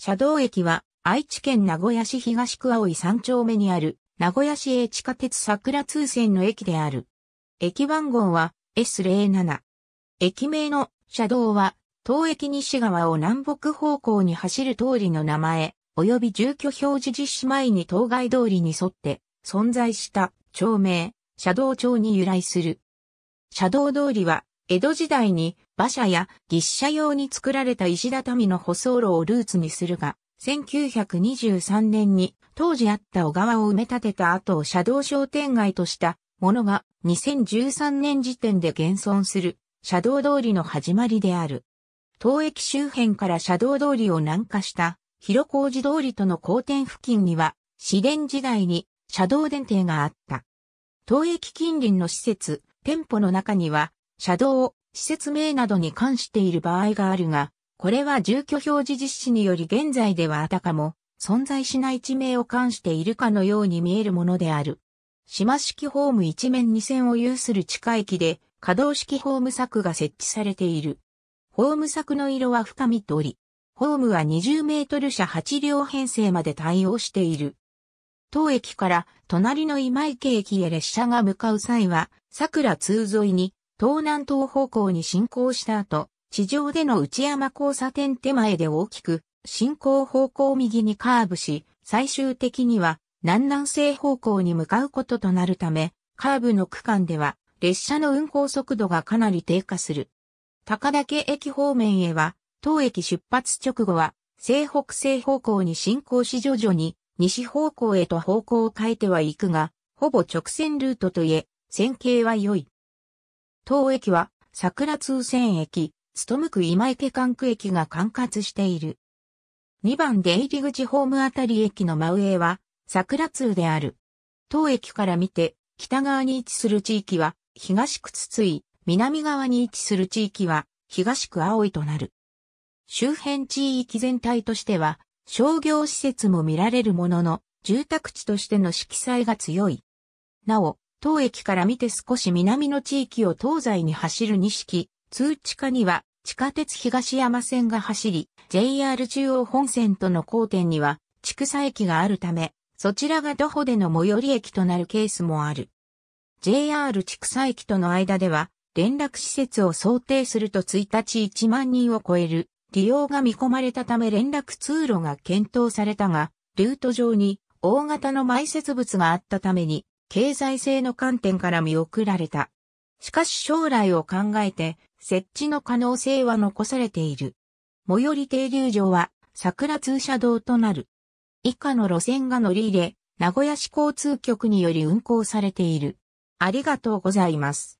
車道駅は愛知県名古屋市東区青井3丁目にある名古屋市営地下鉄桜通線の駅である。駅番号は S07。駅名の車道は当駅西側を南北方向に走る通りの名前及び住居表示実施前に当該通りに沿って存在した町名、車道町に由来する。車道通りは江戸時代に馬車や牛車用に作られた石畳の舗装路をルーツにするが、1923年に当時あった小川を埋め立てた後を車道商店街としたものが2013年時点で現存する車道通りの始まりである。当駅周辺から車道通りを南下した広小路通りとの交点付近には市電時代に車道電停があった。東駅近隣の施設、店舗の中には車道、施設名などに関している場合があるが、これは住居表示実施により現在ではあたかも存在しない地名を関しているかのように見えるものである。島式ホーム一面二線を有する地下駅で可動式ホーム柵が設置されている。ホーム柵の色は深緑。ホームは20メートル車8両編成まで対応している。当駅から隣の今池駅へ列車が向かう際は、桜通沿いに東南東方向に進行した後、地上での内山交差点手前で大きく、進行方向右にカーブし、最終的には南南西方向に向かうこととなるため、カーブの区間では列車の運行速度がかなり低下する。高岳駅方面へは、当駅出発直後は西北西方向に進行し徐々に西方向へと方向を変えてはいくが、ほぼ直線ルートといえ、線形は良い。当駅は桜通線駅、む区今池管区駅が管轄している。2番出入り口ホームあたり駅の真上は桜通である。当駅から見て北側に位置する地域は東区津井、南側に位置する地域は東区青いとなる。周辺地域全体としては商業施設も見られるものの住宅地としての色彩が強い。なお、当駅から見て少し南の地域を東西に走る錦、通地下には地下鉄東山線が走り、JR 中央本線との交点には、畜産駅があるため、そちらが徒歩での最寄り駅となるケースもある。JR 畜産駅との間では、連絡施設を想定すると1日1万人を超える利用が見込まれたため連絡通路が検討されたが、ルート上に大型の埋設物があったために経済性の観点から見送られた。しかし将来を考えて、設置の可能性は残されている。最寄り停留所は、桜通車道となる。以下の路線が乗り入れ、名古屋市交通局により運行されている。ありがとうございます。